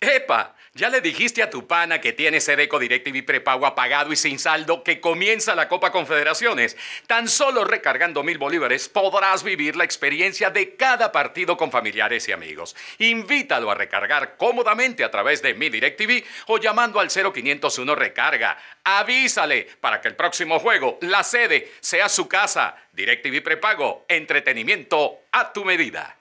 ¡Epa! Ya le dijiste a tu pana que tiene Sedeco DirecTV prepago apagado y sin saldo que comienza la Copa Confederaciones. Tan solo recargando mil bolívares podrás vivir la experiencia de cada partido con familiares y amigos. Invítalo a recargar cómodamente a través de Mi DirecTV o llamando al 0501 Recarga. Avísale para que el próximo juego, la sede, sea su casa. DirecTV prepago, entretenimiento a tu medida.